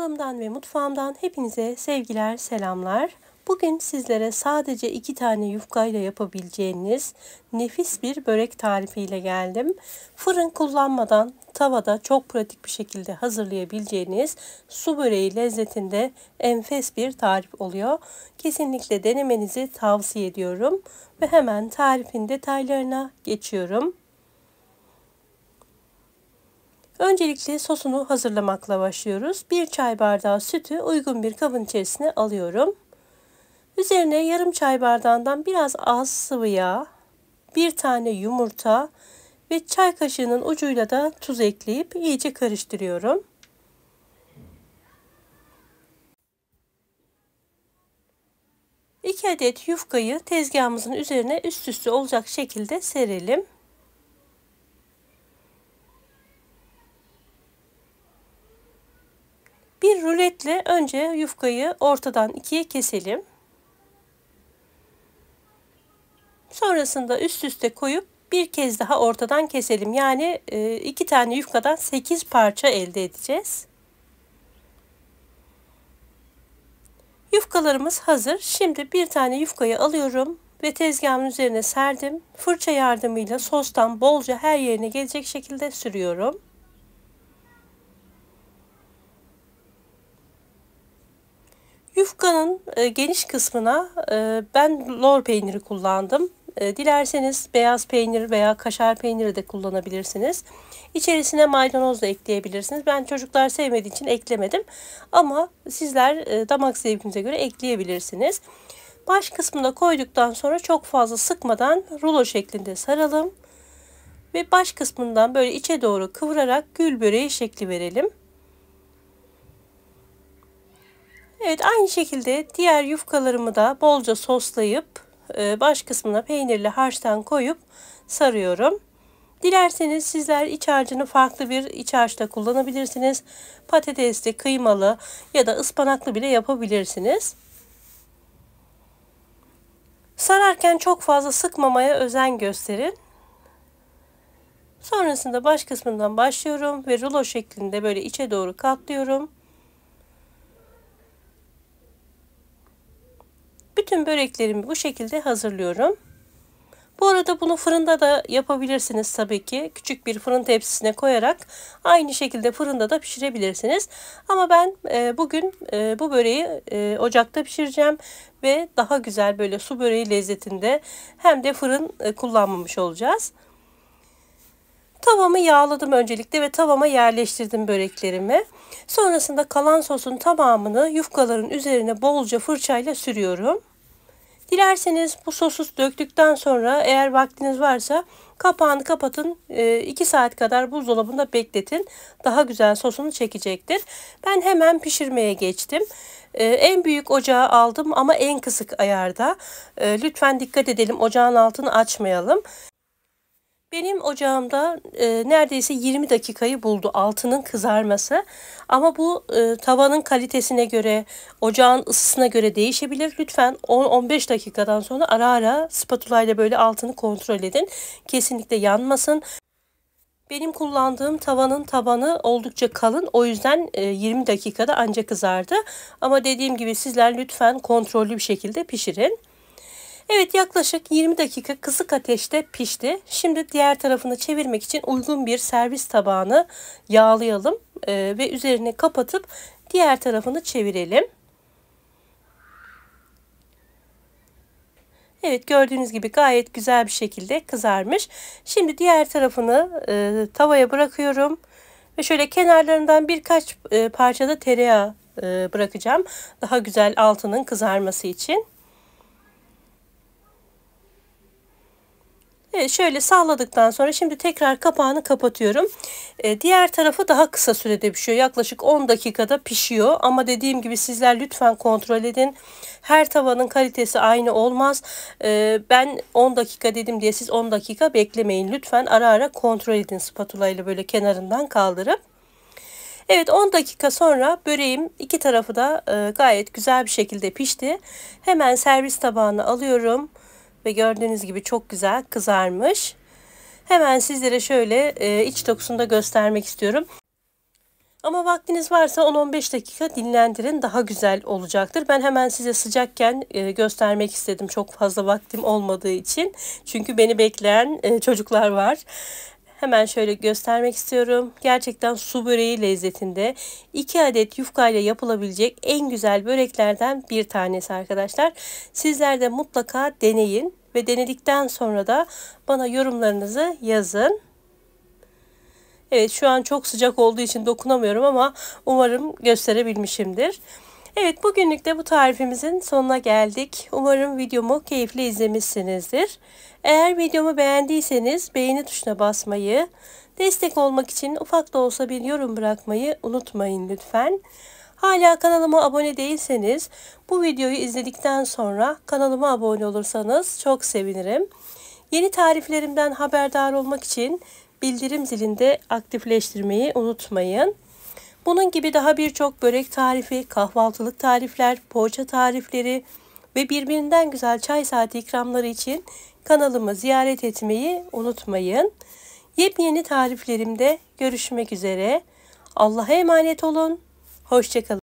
Kanalımdan ve mutfağımdan hepinize sevgiler, selamlar. Bugün sizlere sadece iki tane yufkayla yapabileceğiniz nefis bir börek tarifiyle geldim. Fırın kullanmadan tavada çok pratik bir şekilde hazırlayabileceğiniz su böreği lezzetinde enfes bir tarif oluyor. Kesinlikle denemenizi tavsiye ediyorum ve hemen tarifin detaylarına geçiyorum. Öncelikle sosunu hazırlamakla başlıyoruz. Bir çay bardağı sütü uygun bir kabın içerisine alıyorum. Üzerine yarım çay bardağından biraz az sıvı yağ, bir tane yumurta ve çay kaşığının ucuyla da tuz ekleyip iyice karıştırıyorum. İki adet yufkayı tezgahımızın üzerine üst üste olacak şekilde serelim. Bir ruletle önce yufkayı ortadan ikiye keselim. Sonrasında üst üste koyup bir kez daha ortadan keselim. Yani e, iki tane yufkadan sekiz parça elde edeceğiz. Yufkalarımız hazır. Şimdi bir tane yufkayı alıyorum ve tezgahın üzerine serdim. Fırça yardımıyla sostan bolca her yerine gelecek şekilde sürüyorum. Yufkanın e, geniş kısmına e, ben lor peyniri kullandım. E, dilerseniz beyaz peynir veya kaşar peyniri de kullanabilirsiniz. İçerisine maydanoz da ekleyebilirsiniz. Ben çocuklar sevmediği için eklemedim. Ama sizler e, damak zevkinize göre ekleyebilirsiniz. Baş kısmına koyduktan sonra çok fazla sıkmadan rulo şeklinde saralım. Ve baş kısmından böyle içe doğru kıvırarak gül böreği şekli verelim. Evet aynı şekilde diğer yufkalarımı da bolca soslayıp e, baş kısmına peynirli harçtan koyup sarıyorum. Dilerseniz sizler iç harcını farklı bir iç harçta kullanabilirsiniz. Patatesli, kıymalı ya da ıspanaklı bile yapabilirsiniz. Sararken çok fazla sıkmamaya özen gösterin. Sonrasında baş kısmından başlıyorum ve rulo şeklinde böyle içe doğru katlıyorum. Bütün böreklerimi bu şekilde hazırlıyorum. Bu arada bunu fırında da yapabilirsiniz tabii ki. Küçük bir fırın tepsisine koyarak aynı şekilde fırında da pişirebilirsiniz. Ama ben e, bugün e, bu böreği e, ocakta pişireceğim ve daha güzel böyle su böreği lezzetinde hem de fırın kullanmamış olacağız. Tavamı yağladım öncelikle ve tavama yerleştirdim böreklerimi. Sonrasında kalan sosun tamamını yufkaların üzerine bolca fırçayla sürüyorum. Dilerseniz bu sosu döktükten sonra eğer vaktiniz varsa kapağını kapatın. 2 ee, saat kadar buzdolabında bekletin. Daha güzel sosunu çekecektir. Ben hemen pişirmeye geçtim. Ee, en büyük ocağı aldım ama en kısık ayarda. Ee, lütfen dikkat edelim ocağın altını açmayalım. Benim ocağımda e, neredeyse 20 dakikayı buldu altının kızarması. Ama bu e, tavanın kalitesine göre, ocağın ısısına göre değişebilir. Lütfen 10-15 dakikadan sonra ara ara spatula ile böyle altını kontrol edin. Kesinlikle yanmasın. Benim kullandığım tavanın tabanı oldukça kalın. O yüzden 20 e, dakikada ancak kızardı. Ama dediğim gibi sizler lütfen kontrollü bir şekilde pişirin. Evet yaklaşık 20 dakika kısık ateşte pişti. Şimdi diğer tarafını çevirmek için uygun bir servis tabağını yağlayalım e, ve üzerine kapatıp diğer tarafını çevirelim. Evet gördüğünüz gibi gayet güzel bir şekilde kızarmış. Şimdi diğer tarafını e, tavaya bırakıyorum. Ve şöyle kenarlarından birkaç e, parçada tereyağı e, bırakacağım. Daha güzel altının kızarması için. Evet şöyle sağladıktan sonra şimdi tekrar kapağını kapatıyorum. Ee, diğer tarafı daha kısa sürede pişiyor. Yaklaşık 10 dakikada pişiyor. Ama dediğim gibi sizler lütfen kontrol edin. Her tavanın kalitesi aynı olmaz. Ee, ben 10 dakika dedim diye siz 10 dakika beklemeyin. Lütfen ara ara kontrol edin spatula ile böyle kenarından kaldırıp. Evet 10 dakika sonra böreğim iki tarafı da e, gayet güzel bir şekilde pişti. Hemen servis tabağına alıyorum. Ve gördüğünüz gibi çok güzel kızarmış. Hemen sizlere şöyle e, iç dokusunu da göstermek istiyorum. Ama vaktiniz varsa 10-15 dakika dinlendirin daha güzel olacaktır. Ben hemen size sıcakken e, göstermek istedim çok fazla vaktim olmadığı için. Çünkü beni bekleyen e, çocuklar var. Hemen şöyle göstermek istiyorum. Gerçekten su böreği lezzetinde 2 adet yufka ile yapılabilecek en güzel böreklerden bir tanesi arkadaşlar. Sizler de mutlaka deneyin ve denedikten sonra da bana yorumlarınızı yazın. Evet şu an çok sıcak olduğu için dokunamıyorum ama umarım gösterebilmişimdir. Evet bugünlük de bu tarifimizin sonuna geldik. Umarım videomu keyifli izlemişsinizdir. Eğer videomu beğendiyseniz beğeni tuşuna basmayı, destek olmak için ufak da olsa bir yorum bırakmayı unutmayın lütfen. Hala kanalıma abone değilseniz bu videoyu izledikten sonra kanalıma abone olursanız çok sevinirim. Yeni tariflerimden haberdar olmak için bildirim zilinde aktifleştirmeyi unutmayın. Bunun gibi daha birçok börek tarifi, kahvaltılık tarifler, poğaça tarifleri ve birbirinden güzel çay saati ikramları için kanalımı ziyaret etmeyi unutmayın. Yepyeni tariflerimde görüşmek üzere. Allah'a emanet olun. Hoşçakalın.